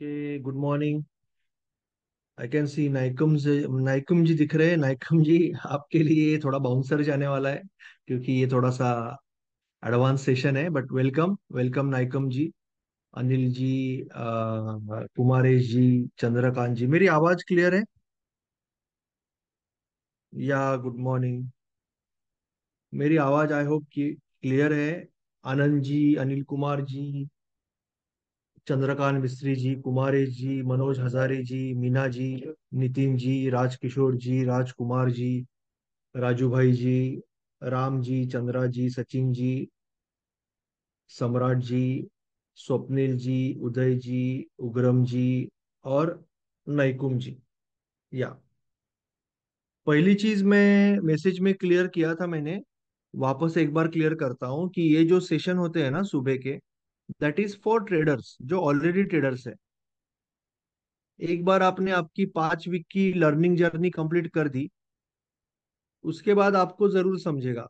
कि good morning I can see Naikum Naikum ji दिख रहे हैं नाइकुम जी आपके लिए थोड़ा बाउंसर जाने वाला है क्योंकि ये थोड़ा सा एडवांस सेशन है but welcome welcome Naikum ji Anil ji Kumaresh ji Chandrakant ji मेरी आवाज क्लियर है या गुड मॉर्निंग मेरी आवाज आई होप कि क्लियर है आनंद जी अनिल कुमार जी चंद्रकांत मिस्त्री जी कुमारी जी मनोज हजारी जी मीना जी नितिन जी राजकिशोर जी राजकुमार जी राजू भाई जी राम जी चंद्रा जी सचिन जी सम्राट जी स्वप्निल जी उदय जी उग्रम जी और नैकुम जी या पहली चीज मैं मैसेज में क्लियर किया था मैंने वापस एक बार क्लियर करता हूँ कि ये जो सेशन होते हैं ना सुबह के दैट इज फॉर ट्रेडर्स जो ऑलरेडी ट्रेडर्स है एक बार आपने आपकी पांच वीक की लर्निंग जर्नी कंप्लीट कर दी उसके बाद आपको जरूर समझेगा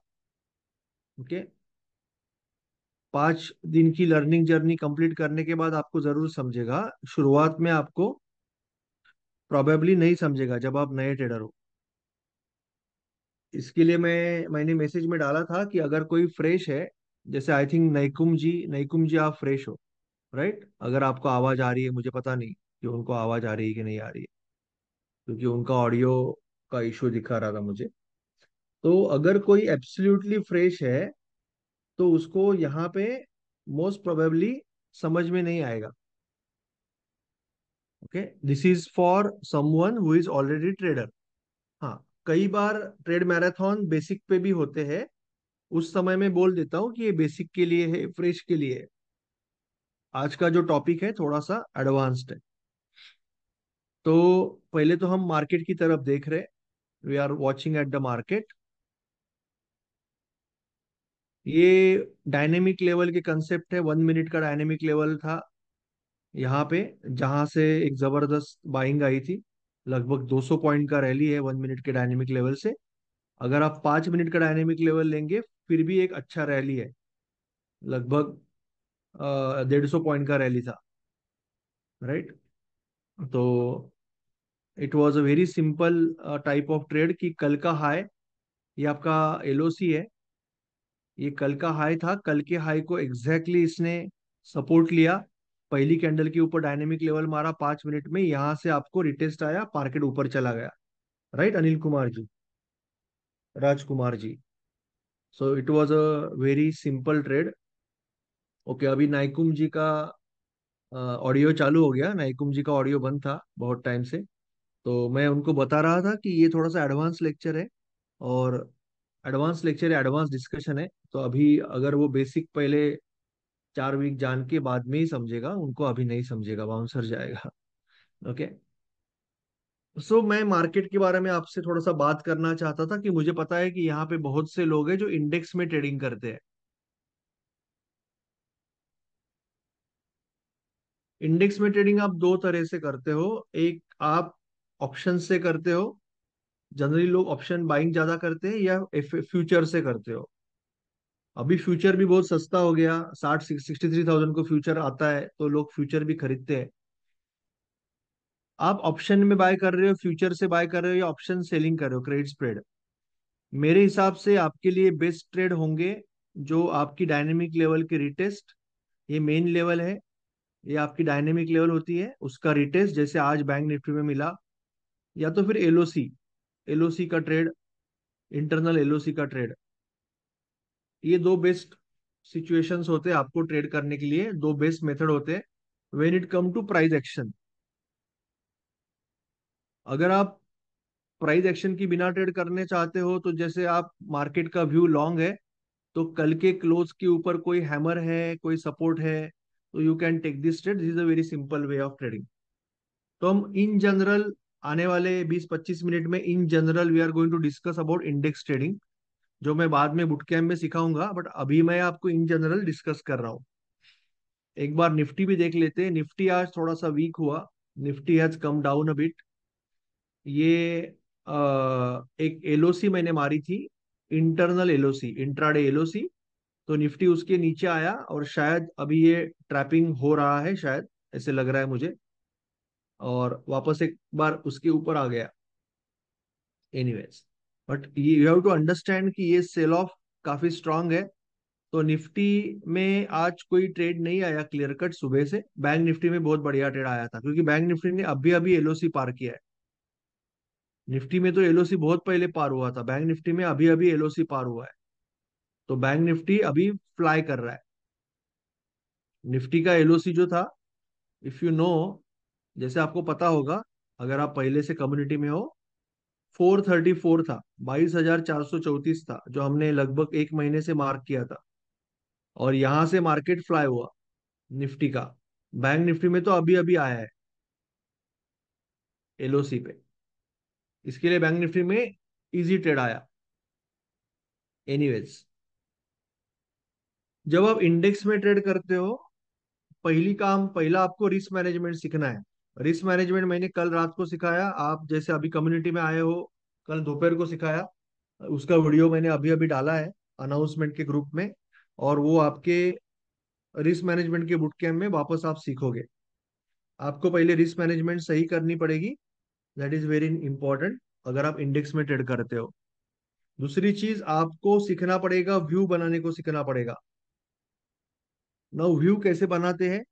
ओके पांच दिन की लर्निंग जर्नी कंप्लीट करने के बाद आपको जरूर समझेगा शुरुआत में आपको प्रॉबेबली नहीं समझेगा जब आप नए ट्रेडर हो इसके लिए मैं मैंने मैसेज में डाला था कि अगर कोई फ्रेश है जैसे आई थिंक नईकुम जी नईकुम जी आप फ्रेश हो राइट अगर आपको आवाज आ रही है मुझे पता नहीं कि उनको आवाज आ रही है कि नहीं आ रही है क्योंकि तो उनका ऑडियो का इशू दिखा रहा था मुझे तो अगर कोई एब्सोल्युटली फ्रेश है तो उसको यहाँ पे मोस्ट प्रोबेबली समझ में नहीं आएगा okay this is for someone who is already trader हाँ कई बार ट्रेड मैराथन बेसिक पे भी होते हैं उस समय में बोल देता हूँ कि ये बेसिक के लिए है फ्रेश के लिए है आज का जो टॉपिक है थोड़ा सा एडवांस्ड है तो पहले तो हम मार्केट की तरफ देख रहे we are watching at the market ये डायनेमिक लेवल के कंसेप्ट है वन मिनट का डायनेमिक लेवल था यहाँ पे जहां से एक जबरदस्त बाइंग आई थी लगभग 200 पॉइंट का रैली है वन मिनट के डायनेमिक लेवल से अगर आप पांच मिनट का डायनेमिक लेवल लेंगे फिर भी एक अच्छा रैली है लगभग डेढ़ सौ पॉइंट का रैली था राइट right? तो it was a very simple type of trade कि कल का हाई ये आपका एलओसी है ये कल का हाई था कल के हाई को एग्जैक्टली exactly इसने सपोर्ट लिया पहली कैंडल के ऊपर डायनेमिक लेवल मारा पांच मिनट में यहां से आपको रिटेस्ट आया मार्केट ऊपर चला गया right Anil Kumar ji Rajkumar ji so it was a very simple trade okay अभी नाइकुम जी का ऑडियो चालू हो गया नाइकुम जी का ऑडियो बंद था बहुत टाइम से तो मैं उनको बता रहा था कि ये थोड़ा सा एडवांस लेक्चर है और एडवांस लेक्चर है एडवांस डिस्कशन है तो अभी अगर वो बेसिक पहले चार वीक जान के बाद में ही समझेगा उनको अभी नहीं समझेगा बाउंसर जाएगा ओके okay? सो so, मैं मार्केट के बारे में आपसे थोड़ा सा बात करना चाहता था कि मुझे पता है कि यहाँ पे बहुत से लोग हैं जो इंडेक्स में ट्रेडिंग करते हैं इंडेक्स में ट्रेडिंग आप दो तरह से करते हो एक आप ऑप्शन से करते हो जनरली लोग ऑप्शन बाइंग ज्यादा करते हैं या फ्यूचर से करते हो अभी फ्यूचर भी बहुत सस्ता हो गया साठ सिक्सटी थ्री थाउजेंड को फ्यूचर आता है तो लोग फ्यूचर भी खरीदते हैं आप ऑप्शन में बाय कर रहे हो फ्यूचर से बाय कर रहे हो या ऑप्शन सेलिंग कर रहे हो क्रेडिट स्प्रेड मेरे हिसाब से आपके लिए बेस्ट ट्रेड होंगे जो आपकी डायनेमिक लेवल के रिटेस्ट ये मेन लेवल है ये आपकी डायनेमिक लेवल होती है उसका रिटेस्ट जैसे आज बैंक निफ्टी में मिला या तो फिर एलओसी एलओसी का ट्रेड इंटरनल एलओसी का ट्रेड ये दो बेस्ट सिचुएशंस होते हैं आपको ट्रेड करने के लिए दो बेस्ट मेथड होते हैं when it come to price action अगर आप प्राइस एक्शन की बिना ट्रेड करने चाहते हो तो जैसे आप मार्केट का व्यू लॉन्ग है तो कल के क्लोज के ऊपर कोई हैमर है कोई सपोर्ट है तो you can take this trade this is a very simple way of trading तो हम इन जनरल आने वाले 20-25 मिनट में in general we are going to discuss about index trading जो मैं बाद में बुट कैम्प में सिखाऊंगा बट अभी मैं आपको इन जनरल डिस्कस कर रहा हूँ एक बार निफ्टी भी देख लेते हैं निफ्टी आज थोड़ा सा वीक हुआ Nifty has come down a bit ये आ, एक एलओसी मैंने मारी थी इंटरनल एलओसी इंट्राडे एलओसी तो निफ्टी उसके नीचे आया और शायद अभी ये ट्रैपिंग हो रहा है शायद ऐसे लग रहा है मुझे और वापस एक बार उसके ऊपर आ गया anyways but you have to understand कि ये सेल ऑफ काफी स्ट्रांग है तो निफ्टी में आज कोई ट्रेड नहीं आया क्लियर कट सुबह से बैंक निफ्टी में बहुत बढ़िया ट्रेड आया था क्योंकि बैंक निफ्टी ने अभी अभी एलओसी पार किया है निफ्टी में तो एलओसी बहुत पहले पार हुआ था बैंक निफ्टी में अभी अभी एलओसी पार हुआ है तो बैंक निफ्टी अभी फ्लाई कर रहा है निफ्टी का एलओसी जो था इफ यू नो जैसे आपको पता होगा अगर आप पहले से कम्युनिटी में हो 434 था चौतीस था जो हमने लगभग एक महीने से मार्क किया था और यहां से मार्केट फ्लाई हुआ निफ्टी का बैंक निफ्टी में तो अभी अभी आया है एलओसी पे इसके लिए बैंक निफ्टी में इजी ट्रेड आया एनीवेज जब आप इंडेक्स में ट्रेड करते हो पहली काम पहला आपको रिस्क मैनेजमेंट सीखना है रिस्क मैनेजमेंट मैंने कल रात को सिखाया आप जैसे अभी कम्युनिटी में आए हो कल दोपहर को सिखाया उसका वीडियो मैंने अभी अभी डाला है अनाउंसमेंट के ग्रुप में और वो आपके रिस्क मैनेजमेंट के बुट कैम्प में वापस आप सीखोगे आपको पहले रिस्क मैनेजमेंट सही करनी पड़ेगी दैट इज वेरी इंपॉर्टेंट अगर आप इंडेक्स में ट्रेड करते हो दूसरी चीज आपको सीखना पड़ेगा व्यू बनाने को सीखना पड़ेगा नाउ व्यू कैसे बनाते हैं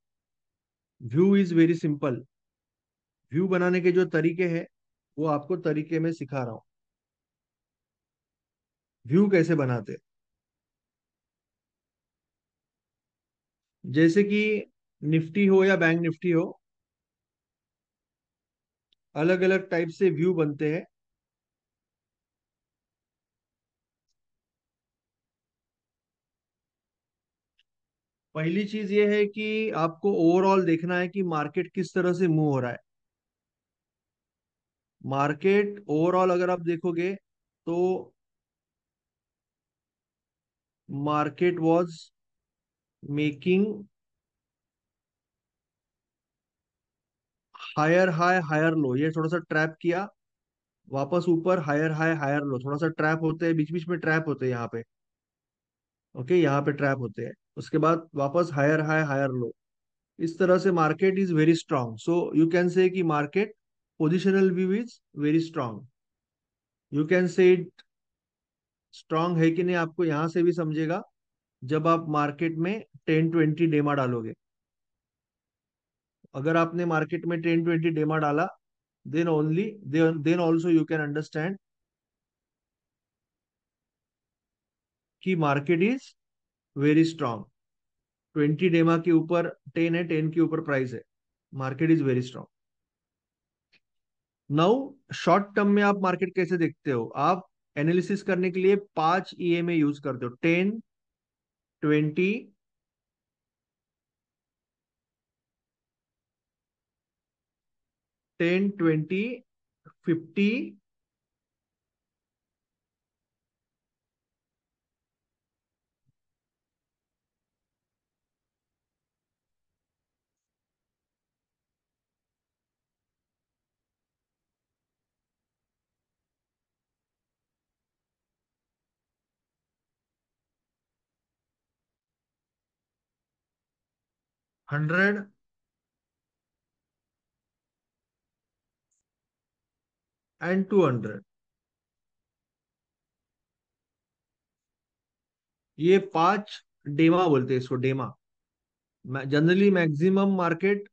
view is very simple view बनाने के जो तरीके हैं वो आपको तरीके में सिखा रहा हूं व्यू कैसे बनाते हैं जैसे कि निफ्टी हो या बैंक निफ्टी हो अलग अलग टाइप से व्यू बनते हैं पहली चीज ये है कि आपको ओवरऑल देखना है कि मार्केट किस तरह से मूव हो रहा है मार्केट ओवरऑल अगर आप देखोगे तो market was making higher high higher low ये थोड़ा सा ट्रैप किया वापस ऊपर हायर हाई हायर लो थोड़ा सा ट्रैप होते हैं बीच बीच में ट्रैप होते हैं यहाँ पे ओके यहाँ पे ट्रैप होते हैं उसके बाद वापस हायर हाई हायर लो इस तरह से market is very strong so you can say कि market positional view is very strong you can say it strong है कि नहीं आपको यहां से भी समझेगा जब आप मार्केट में टेन ट्वेंटी डेमा डालोगे अगर आपने मार्केट में टेन ट्वेंटी डेमा डाला then only then also you can understand कि market is very strong twenty DEMA के ऊपर टेन है टेन के ऊपर प्राइस है market is very strong now short term में आप मार्केट कैसे देखते हो आप एनालिसिस करने के लिए पांच ए e यूज करते हो ten twenty ten twenty fifty hundred and 200 ये पांच डेमा बोलते हैं इसको डेमा जनरली मैक्सिमम मार्केट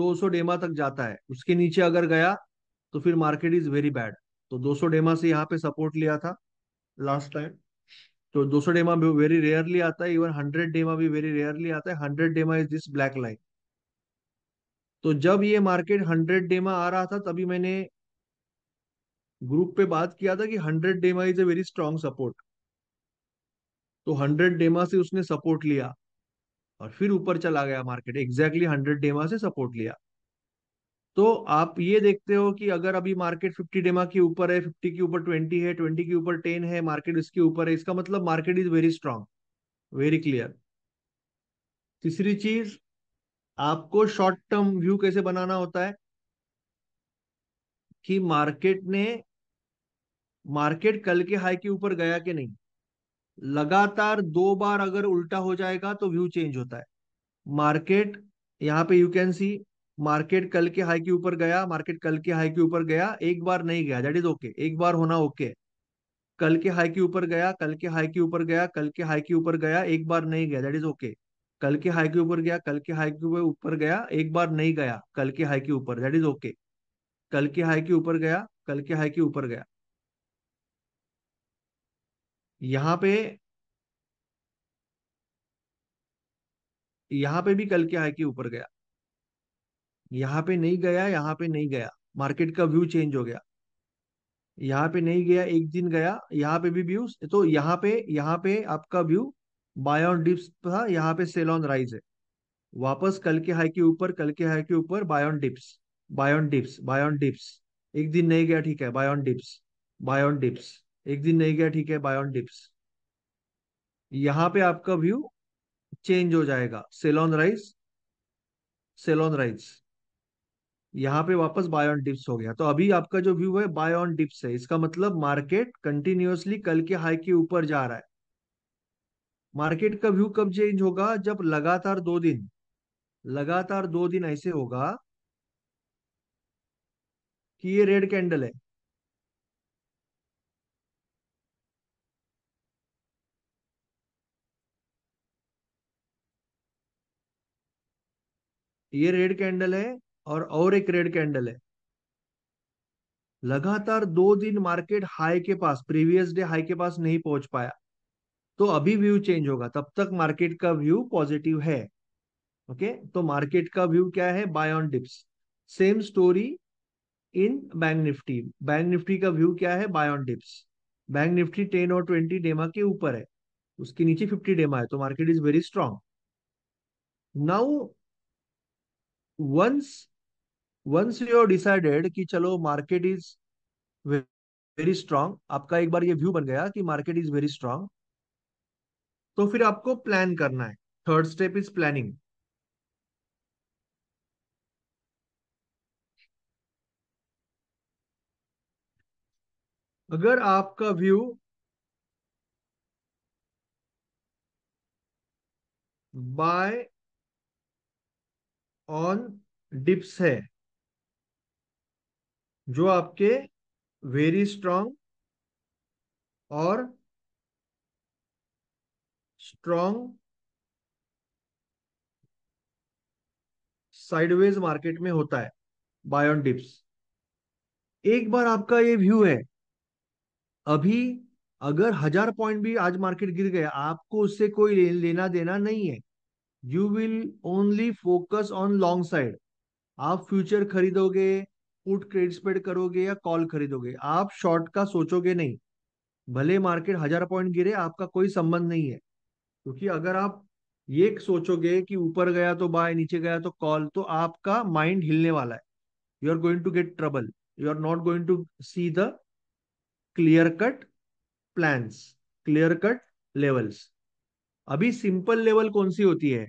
200 डेमा तक जाता है उसके नीचे अगर गया तो फिर मार्केट इज वेरी बैड तो 200 डेमा से यहाँ पे सपोर्ट लिया था लास्ट टाइम तो 200 डेमा भी वेरी रेयरली आता है इवन 100 डेमा भी वेरी रेयरली आता है 100 डेमा इज दिस ब्लैक लाइन तो जब ये मार्केट 100 डेमा आ रहा था तभी मैंने ग्रुप पे बात किया था कि hundred DEMA is a very strong support तो हंड्रेड डेमा से उसने सपोर्ट लिया और फिर ऊपर चला गया मार्केट एग्जैक्टली हंड्रेड डेमा से सपोर्ट लिया तो आप ये देखते हो कि अगर अभी मार्केट फिफ्टी डेमा के ऊपर है फिफ्टी के ऊपर ट्वेंटी है ट्वेंटी के ऊपर टेन है मार्केट इसके ऊपर है इसका मतलब market is very strong very clear तीसरी चीज आपको शॉर्ट टर्म व्यू कैसे बनाना होता है कि मार्केट ने मार्केट कल के हाई के ऊपर गया कि नहीं लगातार दो बार अगर उल्टा हो जाएगा तो व्यू चेंज होता है मार्केट यहाँ पे यू कैन सी मार्केट कल के हाई के ऊपर गया मार्केट कल के हाई के ऊपर गया एक बार नहीं गया दैट इज ओके एक बार होना ओके okay. कल के हाई के ऊपर गया कल के हाई के ऊपर गया कल के हाई के ऊपर गया एक बार नहीं गया दैट इज ओके कल के हाई के ऊपर गया कल के हाई के ऊपर गया एक बार नहीं गया कल के हाई के ऊपर दैट इज ओके कल के हाई के ऊपर गया कल के हाई के ऊपर गया यहां पे यहां पे भी कल क्या है कि ऊपर गया यहां पे नहीं गया यहां पे नहीं गया मार्केट का व्यू चेंज हो गया यहाँ पे नहीं गया एक दिन गया यहाँ पे भी व्यू तो यहाँ पे यहाँ पे आपका व्यू बाय ऑन डिप्स था यहाँ पे सेल ऑन राइज है वापस कल के हाई के ऊपर कल के हाई के ऊपर buy on dips buy on dips buy on dips एक दिन नहीं गया ठीक है buy on dips buy on dips एक दिन नहीं गया ठीक है बाय ऑन डिप्स यहां पे आपका व्यू चेंज हो जाएगा sell on rise sell on rise यहाँ पे वापस बाय ऑन डिप्स हो गया तो अभी आपका जो व्यू है बाय ऑन डिप्स है इसका मतलब मार्केट कंटिन्यूसली कल के हाई के ऊपर जा रहा है मार्केट का व्यू कब चेंज होगा जब लगातार दो दिन लगातार दो दिन ऐसे होगा कि ये रेड कैंडल है ये रेड कैंडल है और और एक रेड कैंडल है लगातार दो दिन मार्केट हाई के पास प्रीवियस डे हाई के पास नहीं पहुंच पाया तो अभी व्यू चेंज होगा तब तक मार्केट का व्यू पॉजिटिव है ओके तो मार्केट का व्यू क्या है buy on dips same story in bank Nifty bank Nifty का व्यू क्या है buy on dips bank Nifty ten और ट्वेंटी डेमा के ऊपर है उसके नीचे फिफ्टी डेमा है तो market is very strong now once once you decided कि चलो मार्केट इज वेरी स्ट्रांग आपका एक बार ये व्यू बन गया कि मार्केट इज वेरी स्ट्रांग तो फिर आपको प्लान करना है थर्ड स्टेप इज प्लानिंग अगर आपका व्यू बाय ऑन डिप्स है जो आपके वेरी स्ट्रॉन्ग और स्ट्रॉन्ग साइडवेज मार्केट में होता है बाय ऑन डिप्स एक बार आपका ये व्यू है अभी अगर हजार पॉइंट भी आज मार्केट गिर गया आपको उससे कोई लेना देना नहीं है you will only focus on long side आप फ्यूचर खरीदोगे पुट क्रेडिट स्प्रेड करोगे या कॉल खरीदोगे आप शॉर्ट का सोचोगे नहीं भले मार्केट हजार पॉइंट गिरे आपका कोई संबंध नहीं है क्योंकि तो अगर आप ये सोचोगे कि ऊपर गया तो बाय नीचे गया तो कॉल तो आपका माइंड हिलने वाला है you are going to get trouble you are not going to see the clear cut plan clear cut levels अभी सिंपल लेवल कौन सी होती है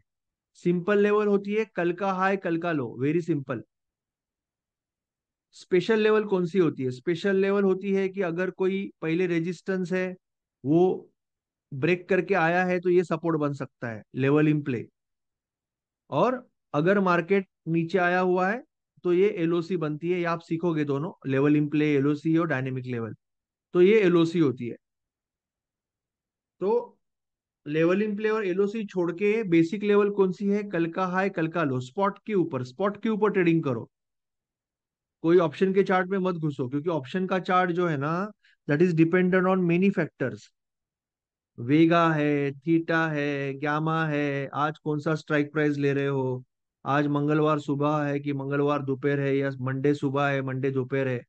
सिंपल लेवल होती है कल का हाई कल का low very simple special level कौन सी होती है स्पेशल लेवल होती है कि अगर कोई पहले रेजिस्टेंस है वो ब्रेक करके आया है तो ये सपोर्ट बन सकता है लेवल इन प्ले और अगर मार्केट नीचे आया हुआ है तो ये एलओसी बनती है या आप सीखोगे दोनों लेवल इन प्ले एलओसी और डायनेमिक लेवल तो ये एलओसी होती है तो लेवल इन प्ले और एलओसी छोड़ के बेसिक लेवल कौन सी है कल का हाई कल का लो स्पॉट के ऊपर स्पॉट के ऊपर ट्रेडिंग करो कोई ऑप्शन के चार्ट में मत घुसो क्योंकि ऑप्शन का चार्ट जो है ना that is dependent on many factors vega है थीटा है ग्यामा है आज कौन सा स्ट्राइक प्राइस ले रहे हो आज मंगलवार सुबह है कि मंगलवार दोपहर है या मंडे सुबह है मंडे दोपहर है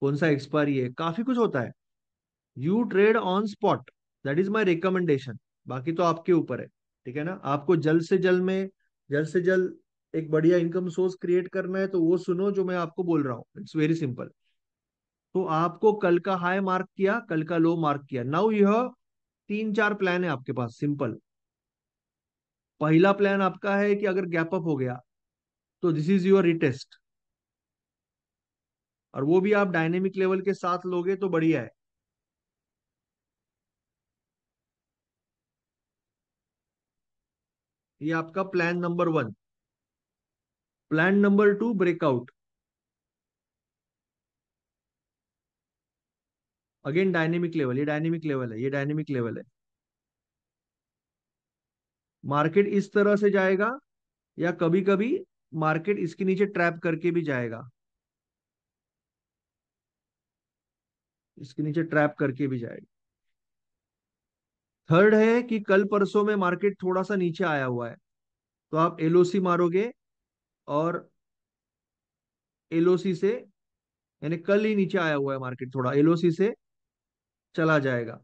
कौन सा एक्सपायरी है काफी कुछ होता है you trade on spot that is my recommendation बाकी तो आपके ऊपर है ठीक है ना आपको जल्द से जल्द में जल्द से जल्द एक बढ़िया इनकम सोर्स क्रिएट करना है तो वो सुनो जो मैं आपको बोल रहा हूँ इट्स वेरी सिंपल तो आपको कल का हाई मार्क किया कल का लो मार्क किया नाउ यह तीन चार प्लान है आपके पास सिंपल पहला प्लान आपका है कि अगर गैप अप हो गया तो दिस इज योर रिटेस्ट और वो भी आप डायनेमिक लेवल के साथ लोगे तो बढ़िया है ये आपका plan number one plan number two breakout again dynamic level ये डायनेमिक लेवल है ये डायनेमिक लेवल है मार्केट इस तरह से जाएगा या कभी कभी मार्केट इसके नीचे ट्रैप करके भी जाएगा इसके नीचे ट्रैप करके भी जाएगा थर्ड है कि कल परसों में मार्केट थोड़ा सा नीचे आया हुआ है तो आप एलओसी मारोगे और एलओसी से यानी कल ही नीचे आया हुआ है मार्केट थोड़ा एलओसी से चला जाएगा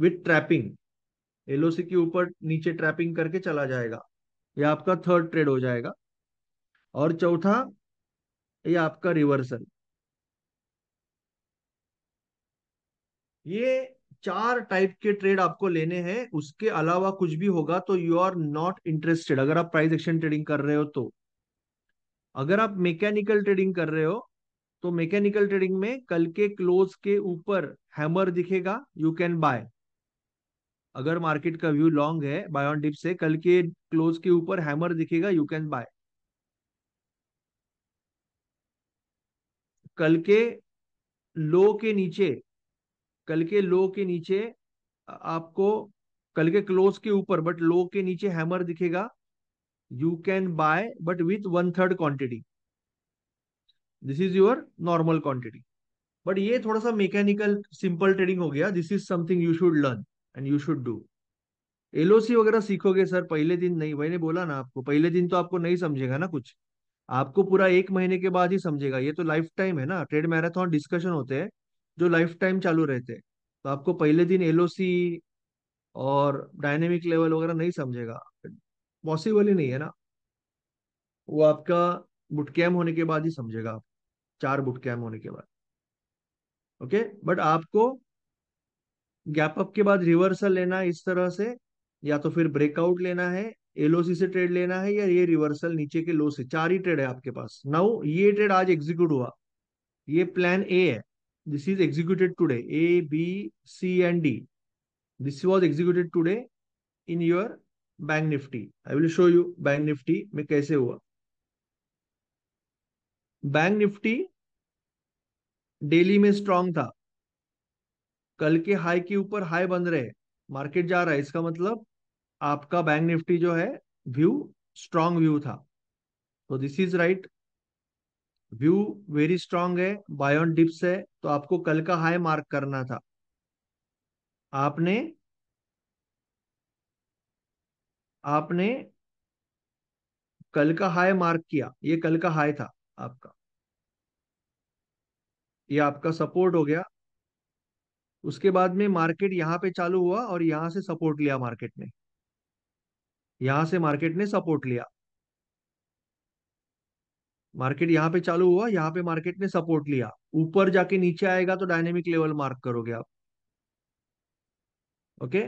विथ ट्रैपिंग एलओसी के ऊपर नीचे ट्रैपिंग करके चला जाएगा यह आपका थर्ड ट्रेड हो जाएगा और चौथा ये आपका रिवर्सल ये चार टाइप के ट्रेड आपको लेने हैं उसके अलावा कुछ भी होगा तो यू आर नॉट इंटरेस्टेड अगर आप प्राइस एक्शन ट्रेडिंग कर रहे हो तो अगर आप मैकेनिकल ट्रेडिंग कर रहे हो तो मैकेनिकल ट्रेडिंग में कल के क्लोज के ऊपर हैमर दिखेगा यू कैन बाय अगर मार्केट का व्यू लॉन्ग है बाय ऑन डिप से कल के क्लोज के ऊपर हैमर दिखेगा यू कैन बाय कल के लो के नीचे कल के लो के नीचे आपको कल के क्लोज के ऊपर बट लो के नीचे हैमर दिखेगा you can buy but with one third quantity this is your normal quantity but ये थोड़ा सा मैकेनिकल सिंपल ट्रेडिंग हो गया this is something you should learn and you should do LOC वगैरह सीखोगे सर पहले दिन नहीं मैंने बोला ना आपको पहले दिन तो आपको नहीं समझेगा ना कुछ आपको पूरा एक महीने के बाद ही समझेगा ये तो लाइफ टाइम है ना ट्रेड मैराथन डिस्कशन होते हैं जो लाइफ टाइम चालू रहते हैं तो आपको पहले दिन एल और डायनेमिक लेवल वगैरह नहीं समझेगा पॉसिबल ही नहीं है ना वो आपका बुट होने के बाद ही समझेगा आप चार बुट होने के बाद ओके बट आपको गैप अप के बाद रिवर्सल लेना इस तरह से या तो फिर ब्रेकआउट लेना है एलओसी से ट्रेड लेना है या ये रिवर्सल नीचे के लो से चार ही ट्रेड है आपके पास नाउ ये ट्रेड आज एग्जीक्यूट हुआ ये प्लान ए है this is executed today A, B, C, and D. This was executed today in your Bank Nifty. I will show you Bank Nifty me kaise hua bank nifty daily में strong tha कल के high के ऊपर high बन रहे market जा रहा है इसका मतलब आपका बैंक निफ्टी जो है व्यू स्ट्रांग व्यू था तो this is right view very strong है बायोन डिप्स है तो आपको कल का हाई मार्क करना था आपने आपने कल का हाई मार्क किया ये कल का हाई था आपका ये आपका सपोर्ट हो गया उसके बाद में मार्केट यहां पे चालू हुआ और यहां से सपोर्ट लिया मार्केट ने यहां से मार्केट ने सपोर्ट लिया मार्केट यहाँ पे चालू हुआ यहाँ पे मार्केट ने सपोर्ट लिया ऊपर जाके नीचे आएगा तो डायनेमिक लेवल मार्क करोगे आप ओके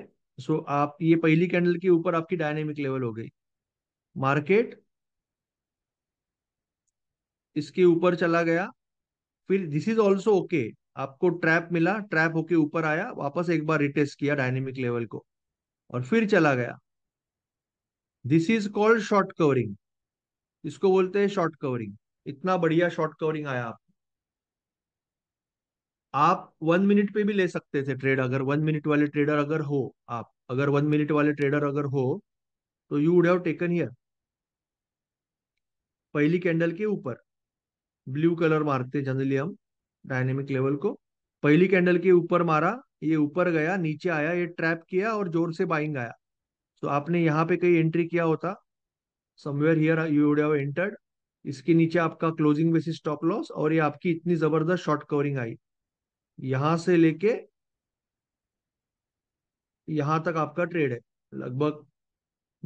सो आप ये पहली कैंडल के ऊपर आपकी डायनेमिक लेवल हो गई मार्केट इसके ऊपर चला गया फिर दिस इज ऑल्सो ओके आपको ट्रैप मिला ट्रैप होके ऊपर आया वापस एक बार रिटेस्ट किया डायनेमिक लेवल को और फिर चला गया this is called short covering इसको बोलते हैं शॉर्ट कवरिंग इतना बढ़िया शॉर्ट कवरिंग आया आप आप वन मिनट पे भी ले सकते थे ट्रेड अगर वन मिनट वाले ट्रेडर अगर हो आप अगर वन मिनट वाले ट्रेडर अगर हो तो you would have taken here पहली कैंडल के ऊपर ब्लू कलर मारते जनरली हम डायनेमिक लेवल को पहली कैंडल के ऊपर मारा ये ऊपर गया नीचे आया ये ट्रैप किया और जोर से बाइंग आया तो आपने यहाँ पे कहीं एंट्री किया होता somewhere here you would have entered इसके नीचे आपका क्लोजिंग बेसिस स्टॉप लॉस और ये आपकी इतनी जबरदस्त शॉर्ट कवरिंग आई यहां से लेके यहां तक आपका ट्रेड है लगभग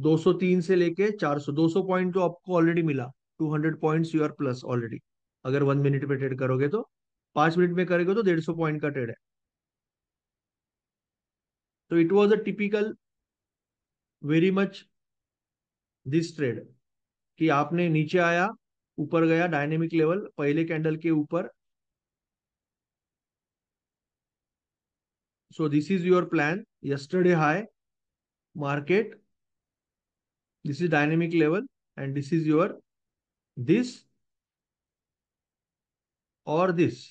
203 से लेके 400 200 पॉइंट तो आपको ऑलरेडी मिला 200 points you are plus already अगर वन मिनट में ट्रेड करोगे तो पांच मिनट में करेंगे तो डेढ़ सौ पॉइंट का ट्रेड है तो it was a typical very much this trade कि आपने नीचे आया ऊपर गया डायनेमिक लेवल पहले कैंडल के ऊपर so this is your plan yesterday high market this is dynamic level and this is your this और this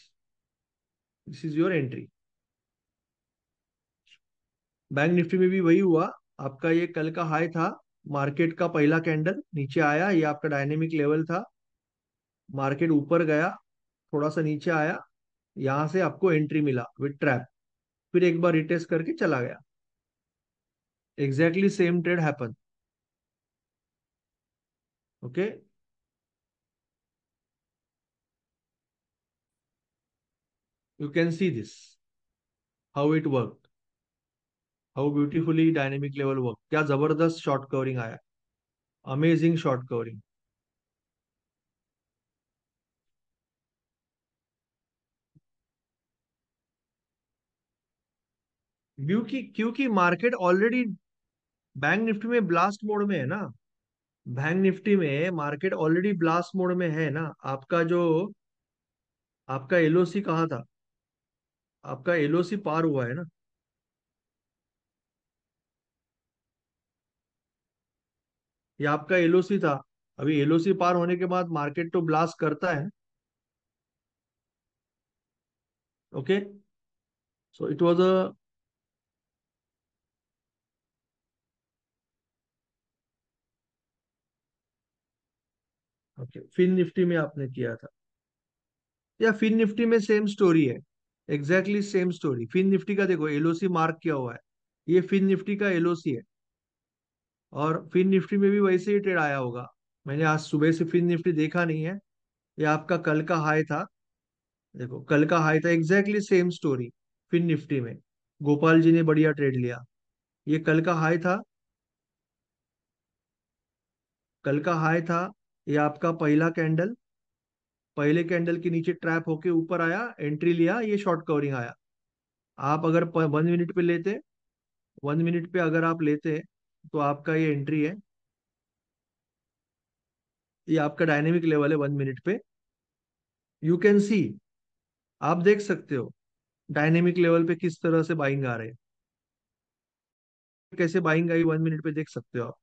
this is your entry bank Nifty में भी वही हुआ आपका ये कल का हाई था मार्केट का पहला कैंडल नीचे आया ये आपका डायनेमिक लेवल था मार्केट ऊपर गया थोड़ा सा नीचे आया यहां से आपको एंट्री मिला विथ ट्रैप फिर एक बार रिटेस्ट करके चला गया exactly same trade happen okay you can see this how it work how beautifully dynamic level work क्या जबरदस्त शॉर्ट कवरिंग आया अमेजिंग शॉर्ट कवरिंग क्योंकि क्योंकि मार्केट ऑलरेडी बैंक निफ्टी में ब्लास्ट मोड में है ना बैंक निफ्टी में मार्केट ऑलरेडी ब्लास्ट मोड में है ना आपका जो आपका एलओसी कहा था आपका एलओसी पार हुआ है ना ये आपका एलओसी था अभी एलओसी पार होने के बाद मार्केट तो ब्लास्ट करता है okay so it was a okay Fin Nifty में आपने किया था या फिन निफ्टी में सेम स्टोरी है exactly same story Fin Nifty का देखो एलओसी मार्क किया हुआ है ये फिन निफ्टी का एलओसी है और फिन निफ्टी में भी वैसे ही ट्रेड आया होगा मैंने आज सुबह से फिन निफ्टी देखा नहीं है ये आपका कल का हाई था देखो कल का हाई था exactly same story Fin Nifty में गोपाल जी ने बढ़िया ट्रेड लिया ये कल का हाई था कल का हाई था ये आपका पहला कैंडल पहले कैंडल के नीचे ट्रैप होके ऊपर आया एंट्री लिया ये शॉर्ट कवरिंग आया आप अगर वन मिनट पे लेते वन मिनट पे अगर आप लेते तो आपका ये एंट्री है ये आपका डायनेमिक लेवल है वन मिनट पे यू कैन सी आप देख सकते हो डायनेमिक लेवल पे किस तरह से बाइंग आ रहे हैं कैसे बाइंग आई वन मिनट पे देख सकते हो आप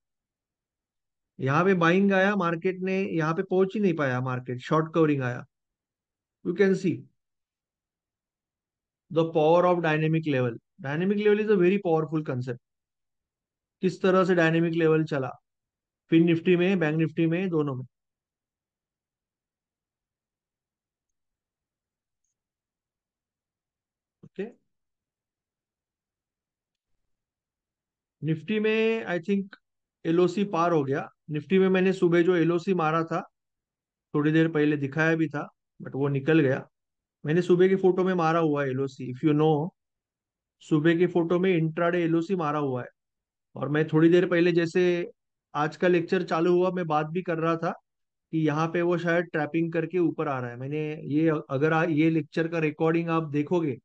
यहाँ पे बाइंग आया मार्केट ने यहाँ पे पहुंच ही नहीं पाया मार्केट शॉर्ट कवरिंग आया you can see the power of dynamic level dynamic level is a very powerful concept किस तरह से डायनेमिक लेवल चला फिन निफ्टी में बैंक निफ्टी में दोनों में ओके निफ्टी में आई थिंक एलओसी पार हो गया निफ्टी में मैंने सुबह जो एलओसी मारा था थोड़ी देर पहले दिखाया भी था बट वो निकल गया मैंने सुबह की फोटो में मारा हुआ है एलओसी इफ यू नो सुबह की फोटो में इंट्राडे एलओसी मारा हुआ है और मैं थोड़ी देर पहले जैसे आज का लेक्चर चालू हुआ मैं बात भी कर रहा था कि यहाँ पे वो शायद ट्रैपिंग करके ऊपर आ रहा है मैंने ये अगर आ, ये लेक्चर का रिकॉर्डिंग आप देखोगे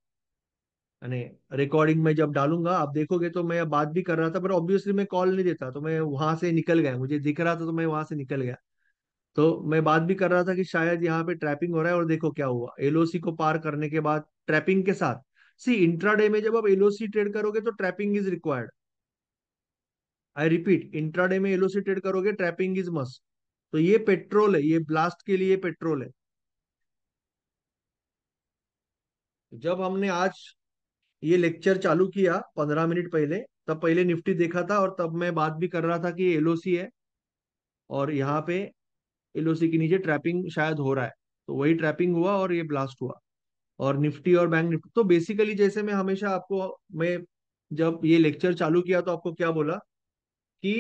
रिकॉर्डिंग में जब डालूंगा आप देखोगे तो मैं बात भी कर रहा था पर ऑब्वियसली मैं कॉल नहीं देता तो मैं वहां से निकल गया मुझे दिख रहा था तो मैं वहां से निकल गया तो मैं बात भी कर रहा था कि शायद यहाँ पे ट्रैपिंग हो रहा है और देखो क्या हुआ एलओसी को पार करने के बाद ट्रैपिंग के साथ सी इंट्राडे में जब आप एलओसी ट्रेड करोगे तो trapping is required I repeat intraday में एलोसिटेड करोगे ट्रैपिंग इज मस्ट तो ये पेट्रोल है ये ब्लास्ट के लिए पेट्रोल है जब हमने आज ये लेक्चर चालू किया पंद्रह मिनट पहले तब पहले निफ्टी देखा था और तब मैं बात भी कर रहा था कि ये एलओसी है और यहाँ पे एलओसी के नीचे ट्रैपिंग शायद हो रहा है तो वही ट्रैपिंग हुआ और ये ब्लास्ट हुआ और निफ्टी और बैंक निफ्टी तो बेसिकली जैसे मैं हमेशा आपको मैं जब ये लेक्चर चालू किया तो आपको क्या बोला कि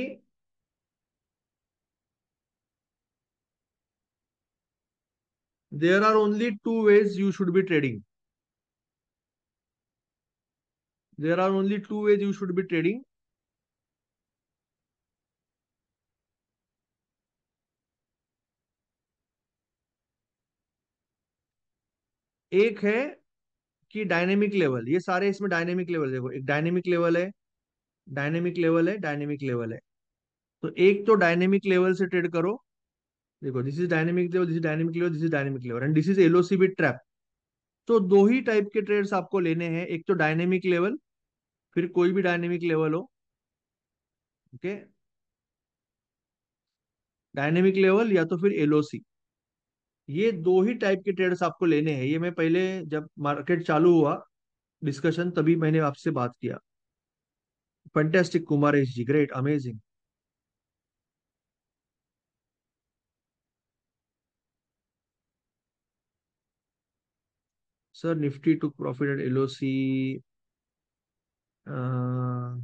there are only two ways you should be trading there are only two ways you should be trading एक है कि डायनेमिक लेवल ये सारे इसमें डायनेमिक लेवल देखो एक डायनेमिक लेवल है डायनेमिक लेवल है डायनेमिक लेवल है तो एक तो डायनेमिक लेवल से ट्रेड करो देखो this is dynamic level this is dynamic level this is dynamic level and this is LOC B trap तो दो ही टाइप के ट्रेड्स आपको लेने हैं एक तो डायनेमिक लेवल फिर कोई भी डायनेमिक लेवल हो ओके डायनेमिक लेवल या तो फिर एलओसी ये दो ही टाइप के ट्रेड्स आपको लेने हैं ये मैं पहले जब मार्केट चालू हुआ डिस्कशन तभी मैंने आपसे बात किया Fantastic, Kumaresh ji. Great, amazing. Sir, Nifty took profit at LOC. Uh,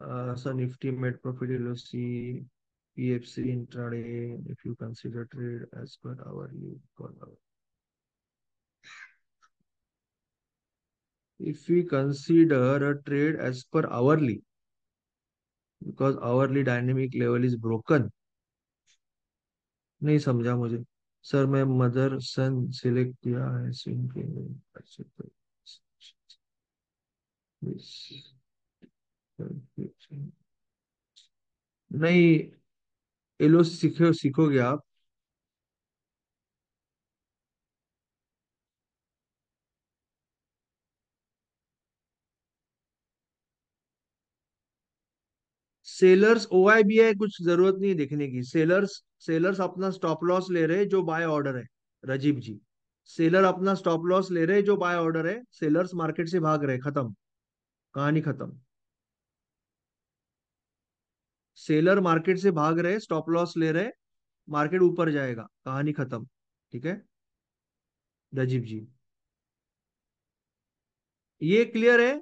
uh, so Nifty made profit LOC, PFC intraday. If you consider trade as per hourly, per hour. if we consider a trade as per hourly because hourly dynamic level is broken नहीं समझा मुझे sir मैं mother सन select किया है सिंह के नहीं ये सीखे सीखोगे आप सेलर्स ओ भी है कुछ जरूरत नहीं देखने की सेलर्स सेलर्स अपना स्टॉप लॉस ले रहे जो बाय ऑर्डर है राजीव जी सेलर अपना स्टॉप लॉस ले रहे जो बाय ऑर्डर है सेलर्स मार्केट से भाग रहे खत्म कहानी खत्म सेलर मार्केट से भाग रहे स्टॉप लॉस ले रहे मार्केट ऊपर जाएगा कहानी खत्म ठीक है राजीव जी ये क्लियर है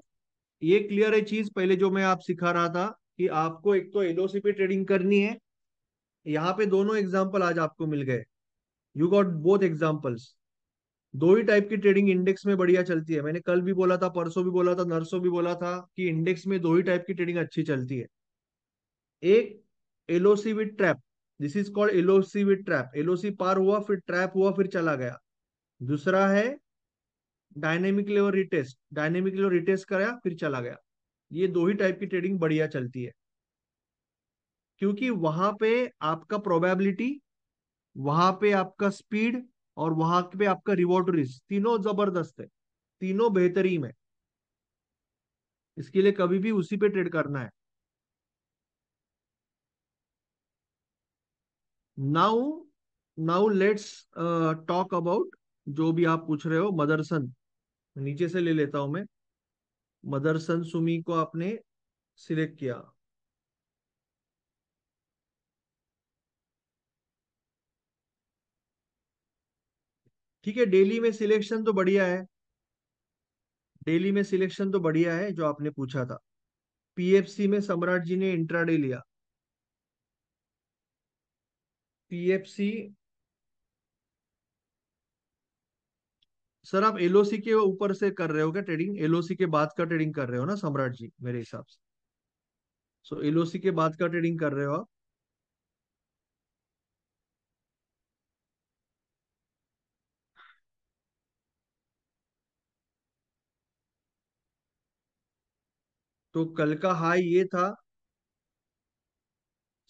ये क्लियर है चीज पहले जो मैं आप सिखा रहा था कि आपको एक तो एलओसी पे ट्रेडिंग करनी है यहाँ पे दोनों एग्जाम्पल आज आपको मिल गए यू गॉट बोथ एग्जाम्पल्स दो ही टाइप की ट्रेडिंग इंडेक्स में बढ़िया चलती है मैंने कल भी बोला था परसों भी बोला था नर्सों भी बोला था कि इंडेक्स में दो ही टाइप की ट्रेडिंग अच्छी चलती है एक LOC with trap this is called LOC with trap LOC पार हुआ फिर ट्रैप हुआ फिर चला गया दूसरा है dynamic level retest dynamic level retest कराया फिर चला गया ये दो ही टाइप की ट्रेडिंग बढ़िया चलती है क्योंकि वहां पे आपका प्रोबेबिलिटी वहां पे आपका स्पीड और वहां पे आपका रिवॉर्ड रिस्क तीनों जबरदस्त है तीनों बेहतरीन है इसके लिए कभी भी उसी पे ट्रेड करना है now now let's talk about जो भी आप पूछ रहे हो मदरसन नीचे से ले लेता हूं मैं मदरसन सुमी को आपने सिलेक्ट किया ठीक है डेली में सिलेक्शन तो बढ़िया है डेली में सिलेक्शन तो बढ़िया है जो आपने पूछा था पीएफसी में सम्राट जी ने इंट्राडे लिया पीएफसी सर आप एलओसी के ऊपर से कर रहे हो क्या ट्रेडिंग एलओसी के बाद का ट्रेडिंग कर रहे हो ना सम्राट जी मेरे हिसाब से सो एलओसी के बाद का ट्रेडिंग कर रहे हो आप तो कल का हाई ये था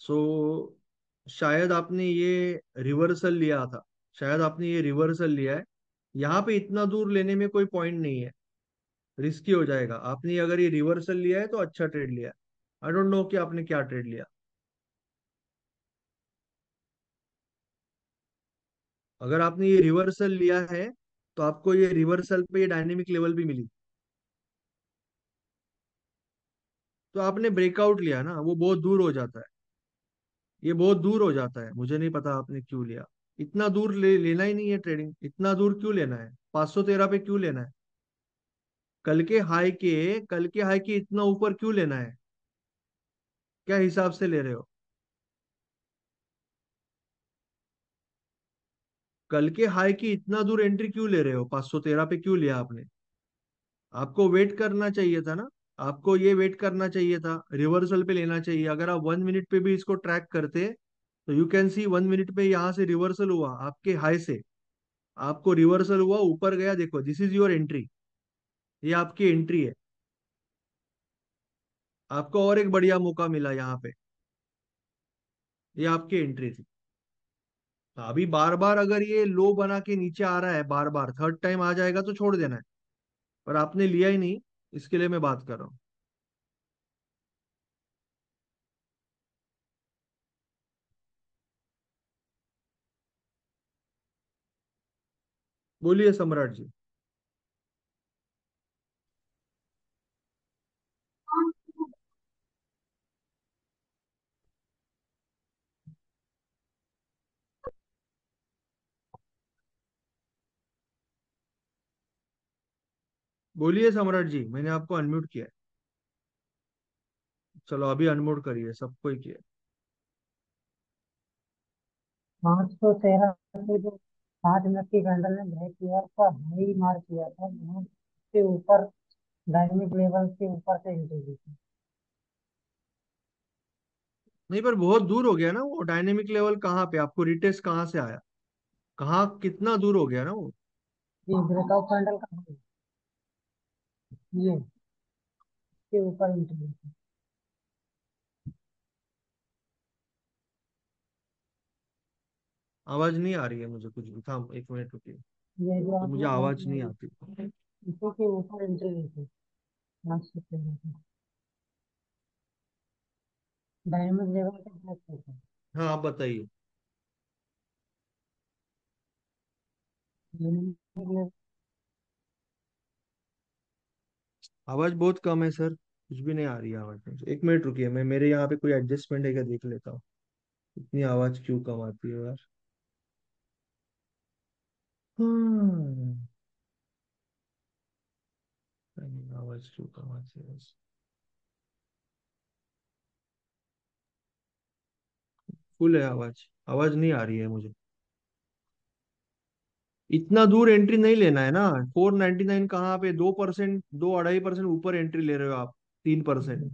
सो शायद आपने ये रिवर्सल लिया था शायद आपने ये रिवर्सल लिया है यहाँ पे इतना दूर लेने में कोई पॉइंट नहीं है रिस्की हो जाएगा आपने अगर ये रिवर्सल लिया है तो अच्छा ट्रेड लिया आई डोंट नो कि आपने क्या ट्रेड लिया अगर आपने ये रिवर्सल लिया है तो आपको ये रिवर्सल पे ये डायनेमिक लेवल भी मिली तो आपने ब्रेकआउट लिया ना वो बहुत दूर हो जाता है ये बहुत दूर हो जाता है मुझे नहीं पता आपने क्यों लिया इतना दूर ले, लेना ही नहीं है ट्रेडिंग इतना दूर क्यों लेना है पांच सौ तेरह पे क्यों लेना है कल के हाई के कल के हाई के इतना ऊपर क्यों लेना है क्या हिसाब से ले रहे हो कल के हाई की इतना दूर एंट्री क्यों ले रहे हो पांच सौ तेरह पे क्यों लिया आपने आपको वेट करना चाहिए था ना आपको ये वेट करना चाहिए था रिवर्सल पे लेना चाहिए अगर आप वन मिनट पे भी इसको ट्रैक करते तो you can see one minute में यहाँ से रिवर्सल हुआ आपके हाई से आपको रिवर्सल हुआ ऊपर गया देखो दिस इज योर एंट्री ये आपकी एंट्री है आपको और एक बढ़िया मौका मिला यहाँ पे ये आपकी एंट्री थी तो अभी बार बार अगर ये लो बना के नीचे आ रहा है बार बार थर्ड टाइम आ जाएगा तो छोड़ देना है पर आपने लिया ही नहीं इसके लिए मैं बात कर रहा हूँ बोलिए सम्राट जी बोलिए सम्राट जी मैंने आपको अनम्यूट किया है चलो अभी अनम्यूट करिए सबको ही किया पांच सौ तेरह पांच मिनट की कैंडल ने ब्रेक ईयर का हाई मार किया था जिसके ऊपर डायनेमिक लेवल के ऊपर से एंट्री दी थी नहीं पर बहुत दूर हो गया ना वो डायनेमिक लेवल कहाँ पे आपको रिटेस्ट कहाँ से आया कहाँ कितना दूर हो गया ना वो ये ब्रेकआउट कैंडल का ये के ऊपर एंट्री दी थी आवाज नहीं आ रही है मुझे कुछ भी थाम एक मिनट रुकिए तो मुझे आवाज नहीं आती हाँ आप बताइए आवाज बहुत कम है सर कुछ भी नहीं आ रही है आवाज मुझे एक मिनट रुकिए मैं मेरे यहाँ पे कोई एडजस्टमेंट है क्या देख लेता हूँ इतनी आवाज क्यों कम आती है यार Hmm. I don't know what cucumber is. Full है आवाज आवाज नहीं आ रही है मुझे इतना दूर एंट्री नहीं लेना है ना फोर नाइनटी नाइन कहाँ पे दो परसेंट दो अढ़ाई परसेंट ऊपर एंट्री ले रहे हो आप तीन परसेंट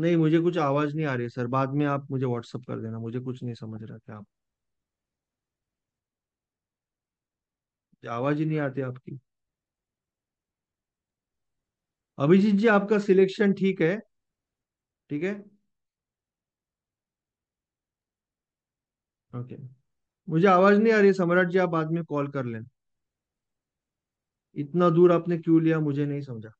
नहीं मुझे कुछ आवाज नहीं आ रही है सर बाद में आप मुझे व्हाट्सअप कर देना मुझे कुछ नहीं समझ रहा था आप आवाज ही नहीं आती आपकी अभिजीत जी आपका सिलेक्शन ठीक है ठीक है ओके मुझे आवाज नहीं आ रही सम्राट जी आप बाद में कॉल कर लें इतना दूर आपने क्यों लिया मुझे नहीं समझा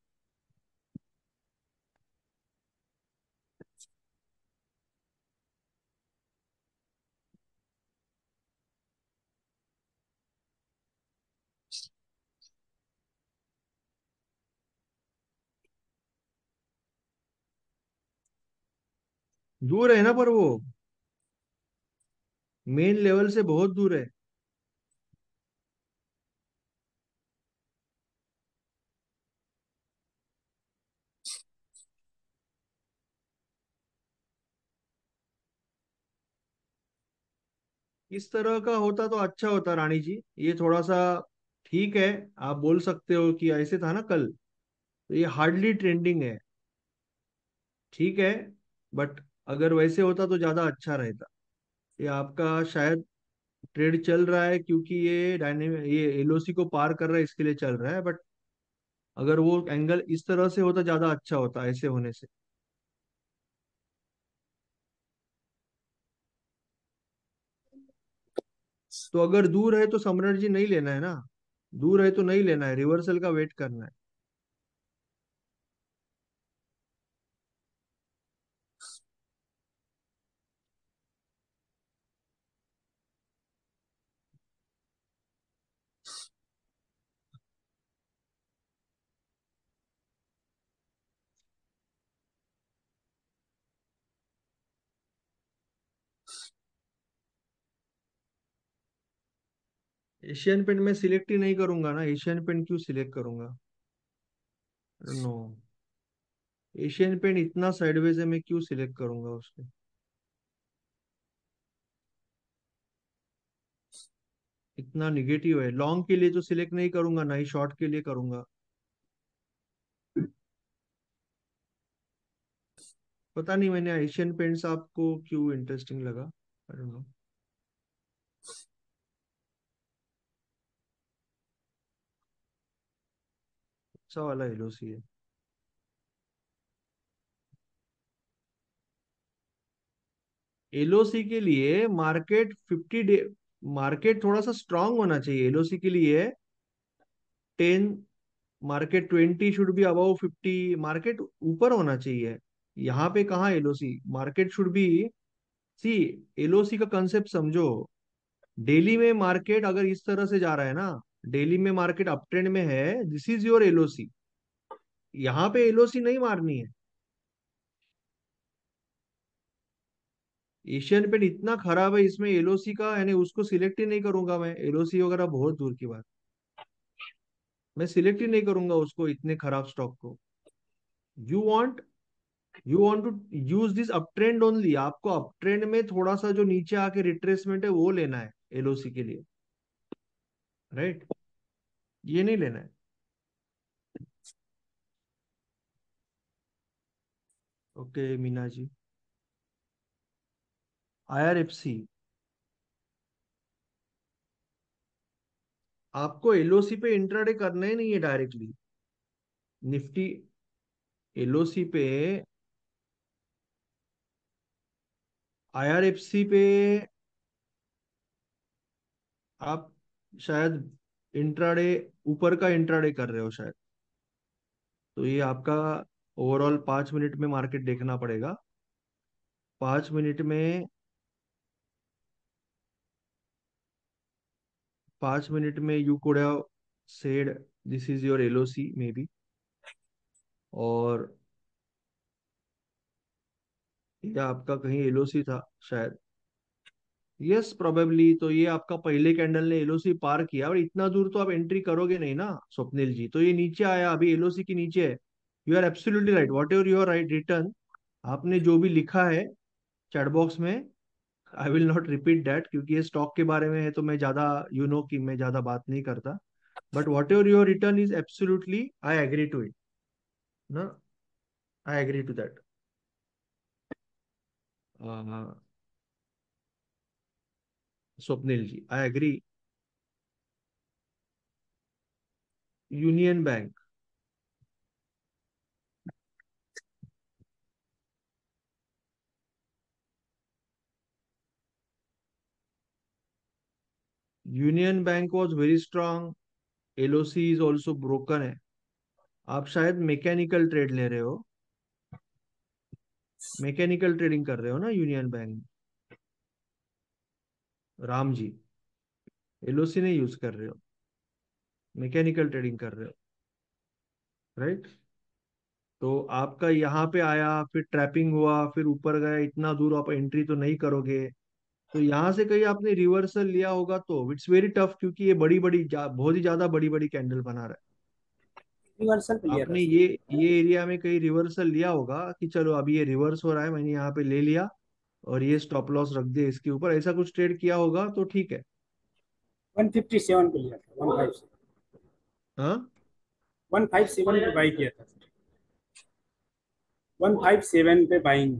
दूर है ना पर वो मेन लेवल से बहुत दूर है इस तरह का होता तो अच्छा होता रानी जी ये थोड़ा सा ठीक है आप बोल सकते हो कि ऐसे था ना कल तो ये हार्डली ट्रेंडिंग है ठीक है बट अगर वैसे होता तो ज़्यादा अच्छा रहता ये आपका शायद ट्रेड चल रहा है क्योंकि ये डायनेमिक ये एलओसी को पार कर रहा है इसके लिए चल रहा है बट अगर वो एंगल इस तरह से होता ज़्यादा अच्छा होता ऐसे होने से तो अगर दूर है तो सम्राट जी नहीं लेना है ना दूर है तो नहीं लेना है रिवर्सल का वेट करना है एशियन पेंट में सिलेक्ट ही नहीं करूंगा ना एशियन पेंट क्यों सिलेक्ट करूंगा नो एशियन पेंट इतना साइडवेज है मैं क्यों सिलेक्ट करूंगा उसको इतना निगेटिव है लॉन्ग के लिए तो सिलेक्ट नहीं करूंगा ना ही शॉर्ट के लिए करूंगा पता नहीं मैंने एशियन पेंट्स आपको क्यों इंटरेस्टिंग लगा आई डोंट नो कच्चा वाला एलओसी है एलओसी के लिए मार्केट फिफ्टी डे मार्केट थोड़ा सा स्ट्रांग होना चाहिए एलओसी के लिए ten market twenty should be about fifty market ऊपर होना चाहिए यहाँ पे कहा LOC market should be see LOC का कंसेप्ट समझो डेली में मार्केट अगर इस तरह से जा रहा है ना डेली में मार्केट अप ट्रेंड में है दिस इज योर एलओसी यहाँ पे एलओसी नहीं मारनी है एशियन पेंट इतना खराब है इसमें एलओसी का यानी उसको सिलेक्ट ही नहीं करूंगा मैं एलओसी वगैरह बहुत दूर की बात मैं सिलेक्ट ही नहीं करूंगा उसको इतने खराब स्टॉक को you want you want to use this up trend only आपको अप ट्रेंड में थोड़ा सा जो नीचे आके रिट्रेसमेंट है वो लेना है एलओसी के लिए राइट ये नहीं लेना है ओके मीना जी आईआरएफसी आपको एलओसी पे इंट्राडे करना ही नहीं है डायरेक्टली निफ्टी एलओसी पे आईआरएफसी पे आप शायद इंट्राडे ऊपर का इंट्राडे कर रहे हो शायद तो ये आपका ओवरऑल पांच मिनट में मार्केट देखना पड़ेगा पांच मिनट में पांच मिनट में you could have said this is your L O C maybe और यह आपका कहीं एल ओ सी था शायद यस yes, प्रोबेबली तो ये आपका पहले कैंडल ने एलओसी पार किया और इतना दूर तो आप एंट्री करोगे नहीं ना स्वप्निल जी तो ये नीचे आया अभी एलओसी के नीचे है you are absolutely right whatever you're right written आपने जो भी लिखा है चैट बॉक्स में I will not repeat that क्योंकि ये स्टॉक के बारे में है तो मैं ज्यादा यू नो कि मैं ज्यादा बात नहीं करता but whatever you're written is absolutely I agree to it ना I agree to that Swapnil ji I agree Union Bank Union Bank was very strong LOC is also broken है आप शायद मैकेनिकल ट्रेड ले रहे हो मैकेनिकल ट्रेडिंग कर रहे हो ना यूनियन बैंक में राम जी एलओसी नहीं यूज कर रहे हो मैकेनिकल ट्रेडिंग कर रहे हो राइट तो आपका यहाँ पे आया फिर ट्रैपिंग हुआ फिर ऊपर गया इतना दूर आप एंट्री तो नहीं करोगे तो यहाँ से कहीं आपने रिवर्सल लिया होगा तो इट्स वेरी टफ क्योंकि ये बड़ी बड़ी बहुत ही ज्यादा बड़ी बड़ी कैंडल बना रहा है रिवर्सल आपने ये ये एरिया में कहीं रिवर्सल लिया होगा कि चलो अभी ये रिवर्स हो रहा है मैंने यहाँ पे ले लिया और ये स्टॉप लॉस रख दे इसके ऊपर ऐसा कुछ ट्रेड किया होगा तो ठीक है 157 के लिया था 157 हाँ? पे बाई किया था 157 पे बाइंग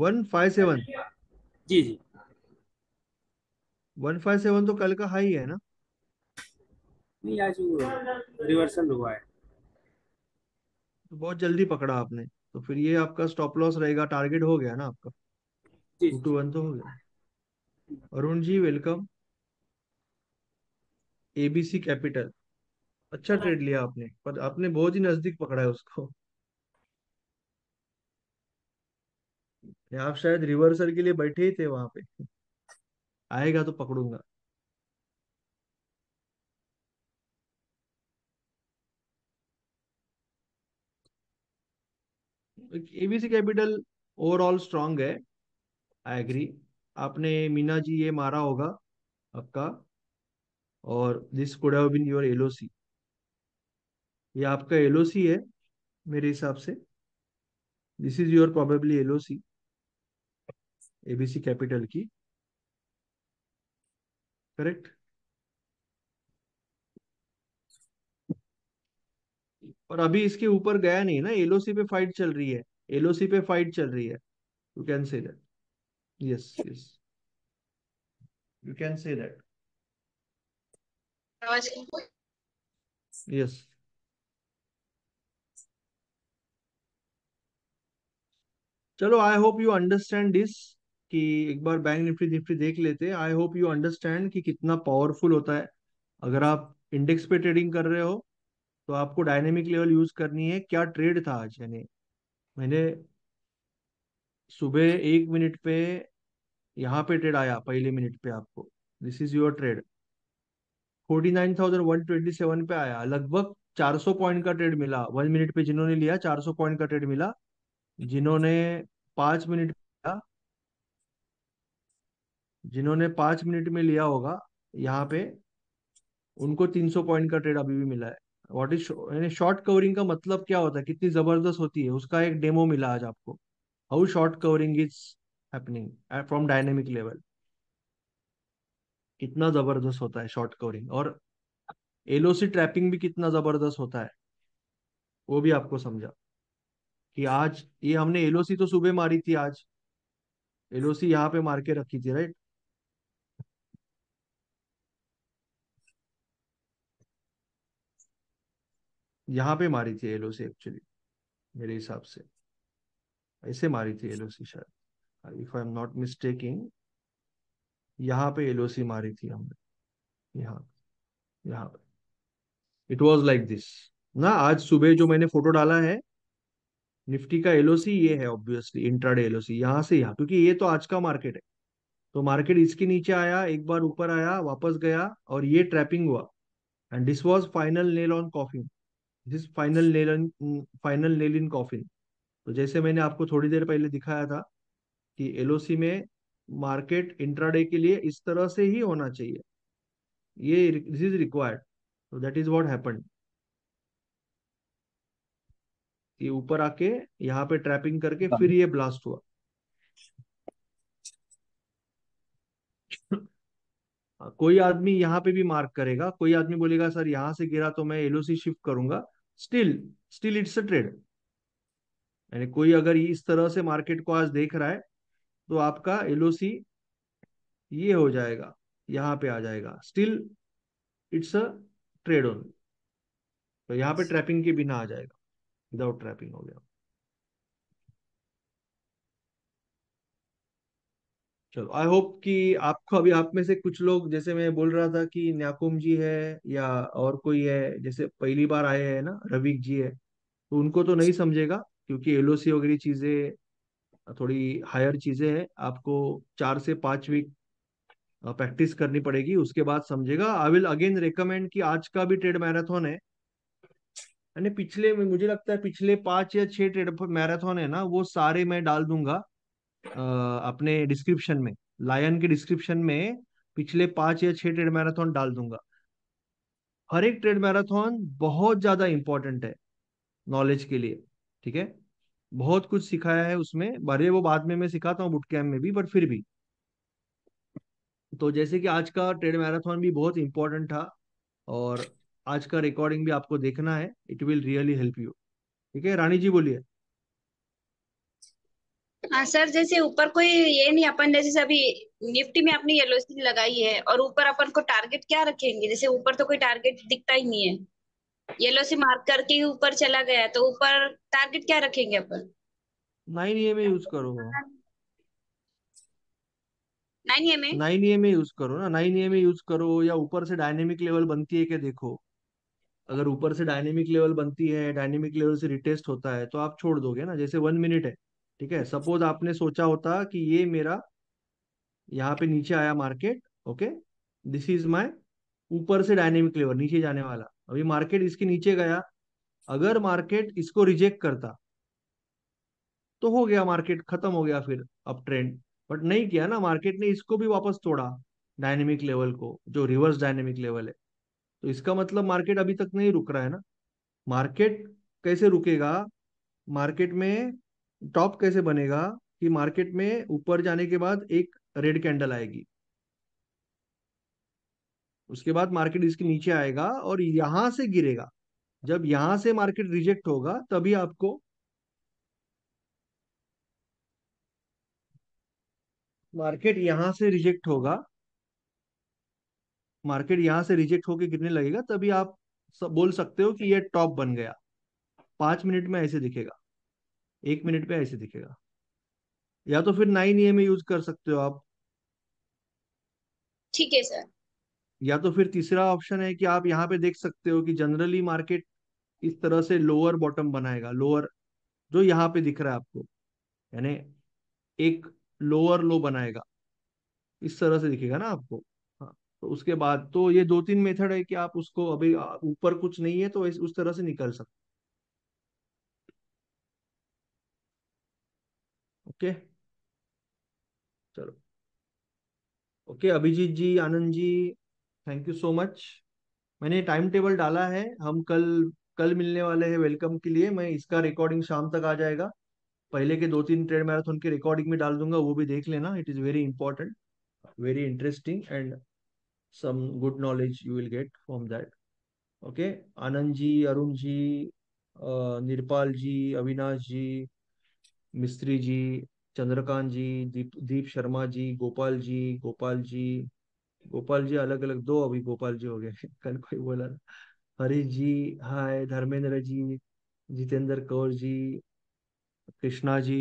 157 जी जी 157 तो कल का हाई है ना नहीं आज रिवर्सल हुआ है तो बहुत जल्दी पकड़ा आपने तो फिर ये आपका स्टॉप लॉस रहेगा टारगेट हो गया ना आपका टू टू वन तो हो गया Arun ji welcome ABC Capital अच्छा ट्रेड हाँ। लिया आपने पर आपने बहुत ही नजदीक पकड़ा है उसको आप शायद रिवर्सल के लिए बैठे ही थे वहां पे आएगा तो पकड़ूंगा एबीसी कैपिटल ओवरऑल स्ट्रांग है आई एग्री आपने मीना जी ये मारा होगा आपका और this could have been your LOC ये आपका एलओसी है मेरे हिसाब से this is your probably LOC ABC Capital की करेक्ट पर अभी इसके ऊपर गया नहीं ना एलओसी पे फाइट चल रही है एलओसी पे फाइट चल रही है you can say that yes yes you can say that yes चलो I hope you understand this कि एक बार बैंक निफ्टी निफ्टी देख लेते आई होप यू अंडरस्टैंड कि कितना पावरफुल होता है अगर आप इंडेक्स पे ट्रेडिंग कर रहे हो तो आपको डायनेमिक लेवल यूज करनी है क्या ट्रेड था आज यानी मैंने सुबह एक मिनट पे यहाँ पे ट्रेड आया पहले मिनट पे आपको this is your trade forty nine thousand one twenty seven पे आया लगभग चार सौ पॉइंट का ट्रेड मिला वन मिनट पे जिन्होंने लिया चार सौ पॉइंट का ट्रेड मिला जिन्होंने पांच मिनट जिन्होंने पांच मिनट में लिया होगा यहाँ पे उनको तीन सौ पॉइंट का ट्रेड अभी भी मिला है व्हाट इज यानी शॉर्ट कवरिंग का मतलब क्या होता है कितनी जबरदस्त होती है उसका एक डेमो मिला आज आपको how short covering is happening from dynamic level कितना जबरदस्त होता है शॉर्ट कवरिंग और एलओसी ट्रैपिंग भी कितना जबरदस्त होता है वो भी आपको समझा कि आज ये हमने एलओसी तो सुबह मारी थी आज एलओसी यहाँ पे मार के रखी थी राइट यहाँ पे मारी थी एलो से एक्चुअली मेरे हिसाब से ऐसे मारी थी एलओसी शायद if I am not mistaking यहाँ पे एलओसी मारी थी हमने यहाँ यहाँ पे इट वाज लाइक दिस ना आज सुबह जो मैंने फोटो डाला है निफ्टी का एलओसी ये है ऑब्वियसली इंट्राडे एलओसी यहाँ से यहाँ क्योंकि ये तो आज का मार्केट है तो मार्केट इसके नीचे आया एक बार ऊपर आया वापस गया और ये ट्रैपिंग हुआ and this was final nail on coffin this final nail in, mm, final nail तो जैसे मैंने आपको थोड़ी देर पहले दिखाया था कि एलओसी में मार्केट इंट्राडे के लिए इस तरह से ही होना चाहिए ये दिस इज रिक्वायर्ड तो दैट इज व्हाट हैपेंड ये ऊपर आके यहाँ पे ट्रैपिंग करके फिर ये ब्लास्ट हुआ हाँ, कोई आदमी यहाँ पे भी मार्क करेगा कोई आदमी बोलेगा सर यहाँ से गिरा तो मैं एलओसी शिफ्ट करूंगा still still it's a trade यानी कोई अगर इस तरह से मार्केट को आज देख रहा है तो आपका एलओसी ये हो जाएगा यहां पे आ जाएगा still it's a trade only तो यहां पे ट्रैपिंग के बिना आ जाएगा विदाउट ट्रैपिंग हो गया चलो आई होप कि आपको अभी आप में से कुछ लोग जैसे मैं बोल रहा था कि न्याकुम जी है या और कोई है जैसे पहली बार आए हैं ना रविक जी है तो उनको तो नहीं समझेगा क्योंकि एलओसी वगैरह चीजें थोड़ी हायर चीजें हैं आपको चार से पांच वीक प्रैक्टिस करनी पड़ेगी उसके बाद समझेगा आई विल अगेन रिकमेंड कि आज का भी ट्रेड मैराथन है यानी पिछले मुझे लगता है पिछले पांच या छह ट्रेड मैराथन है ना वो सारे मैं डाल दूंगा अपने डिस्क्रिप्शन में लायन के डिस्क्रिप्शन में पिछले पांच या छह ट्रेड मैराथन डाल दूंगा हर एक ट्रेड मैराथन बहुत ज्यादा इंपॉर्टेंट है नॉलेज के लिए ठीक है बहुत कुछ सिखाया है उसमें भले वो बाद में मैं सिखाता हूँ बुट कैम्प में भी बट फिर भी तो जैसे कि आज का ट्रेड मैराथन भी बहुत इंपॉर्टेंट था और आज का रिकॉर्डिंग भी आपको देखना है it will really help you ठीक है रानी जी बोलिए हाँ सर जैसे ऊपर कोई ये नहीं अपन जैसे अभी निफ्टी में अपनी येलो सिग्न लगाई है और ऊपर अपन को टारगेट क्या रखेंगे जैसे ऊपर तो कोई टारगेट दिखता ही नहीं है येलो से मार्क करके ही ऊपर चला गया तो ऊपर टारगेट क्या रखेंगे अपन नाइन ई में यूज करो नाइन ई में नाइन ई में यूज करो ना नाइन ई में यूज करो या ऊपर से डायनेमिक लेवल बनती है क्या देखो अगर ऊपर से डायनेमिक लेवल बनती है डायनेमिक लेवल से रिटेस्ट होता है तो आप छोड़ दोगे ना जैसे वन मिनट है ठीक है सपोज आपने सोचा होता कि ये मेरा यहाँ पे नीचे आया market okay this is my ऊपर से डायनेमिक लेवल नीचे जाने वाला अभी मार्केट इसके नीचे गया अगर मार्केट इसको रिजेक्ट करता तो हो गया मार्केट खत्म हो गया फिर अप ट्रेंड बट नहीं किया ना मार्केट ने इसको भी वापस तोड़ा डायनेमिक लेवल को जो रिवर्स डायनेमिक लेवल है तो इसका मतलब मार्केट अभी तक नहीं रुक रहा है ना मार्केट कैसे रुकेगा मार्केट में टॉप कैसे बनेगा कि मार्केट में ऊपर जाने के बाद एक रेड कैंडल आएगी उसके बाद मार्केट इसके नीचे आएगा और यहां से गिरेगा जब यहां से मार्केट रिजेक्ट होगा तभी आपको मार्केट यहां से रिजेक्ट होगा मार्केट यहां से रिजेक्ट होके गिरने लगेगा तभी आप बोल सकते हो कि ये टॉप बन गया पांच मिनट में ऐसे दिखेगा एक मिनट पे ऐसे दिखेगा या तो फिर नाइन ए में यूज कर सकते हो आप ठीक है सर या तो फिर तीसरा ऑप्शन है कि आप यहाँ पे देख सकते हो कि जनरली मार्केट इस तरह से लोअर बॉटम बनाएगा लोअर जो यहाँ पे दिख रहा है आपको यानी एक लोअर लो बनाएगा इस तरह से दिखेगा ना आपको हाँ तो उसके बाद तो ये दो तीन मेथड है कि आप उसको अभी ऊपर कुछ नहीं है तो उस तरह से निकल सकते ओके चलो okay Abhijit ji Anand ji thank you so much मैंने टाइम टेबल डाला है हम कल कल मिलने वाले हैं वेलकम के लिए मैं इसका रिकॉर्डिंग शाम तक आ जाएगा पहले के दो तीन ट्रेड मैराथन की रिकॉर्डिंग में डाल दूंगा वो भी देख लेना it is very important very interesting and some good knowledge you will get from that okay Anand ji Arun ji Nirpal ji Avinash ji Mistry ji Chandrakant जी दीप दीप शर्मा जी गोपाल जी गोपाल जी गोपाल जी अलग अलग दो अभी गोपाल जी हो गए कल कोई बोला हरीश जी हाय धर्मेंद्र जी जितेंद्र कौर जी कृष्णा जी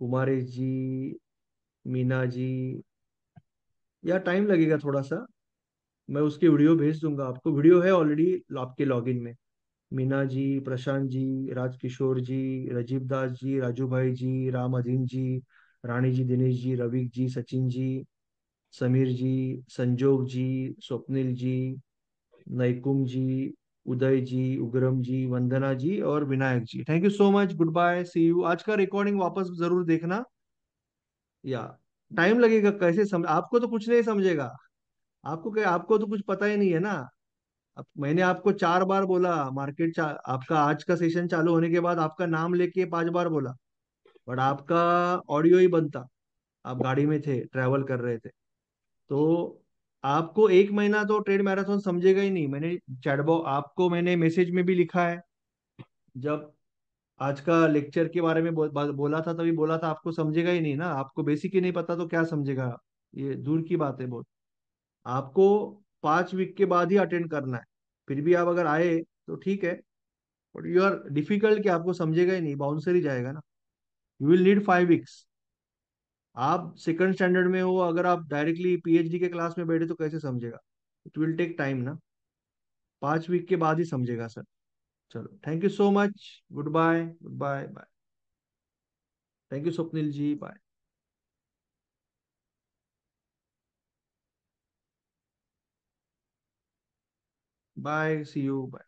कुमारी जी मीना जी या टाइम लगेगा थोड़ा सा मैं उसकी वीडियो भेज दूंगा आपको वीडियो है ऑलरेडी आपके लॉग में मीना जी प्रशांत जी राजकिशोर जी राजीव दास जी राजू भाई जी राम अधीन जी रानी जी दिनेश जी रविक जी सचिन जी समीर जी संजोग जी स्वप्निल जी नैकुम जी उदय जी उग्रम जी वंदना जी और Vinayak ji thank you so much goodbye see you आज का रिकॉर्डिंग वापस जरूर देखना या टाइम लगेगा कैसे समझ आपको तो कुछ नहीं समझेगा आपको क्या आपको तो कुछ पता ही नहीं है ना अब मैंने आपको चार बार बोला मार्केट आपका आज का सेशन चालू होने के बाद आपका नाम लेके पांच बार बोला बट आपका ऑडियो ही बनता आप गाड़ी में थे ट्रेवल कर रहे थे तो आपको एक महीना तो ट्रेड मैराथन समझेगा ही नहीं मैंने चैटबो आपको मैंने मैसेज में भी लिखा है जब आज का लेक्चर के बारे में बो, बोला था तभी बोला था आपको समझेगा ही नहीं ना आपको बेसिक ही नहीं पता तो क्या समझेगा ये दूर की बात है बहुत आपको पांच वीक के बाद ही अटेंड करना है फिर भी आप अगर आए तो ठीक है बट यू आर डिफिकल्ट कि आपको समझेगा ही नहीं बाउंसर ही जाएगा ना you will need five weeks आप सेकंड स्टैंडर्ड में हो अगर आप डायरेक्टली पीएचडी के क्लास में बैठे तो कैसे समझेगा इट विल टेक टाइम ना पांच वीक के बाद ही समझेगा सर चलो thank you so much goodbye goodbye bye thank you Swapnil ji bye Bye. See you. Bye.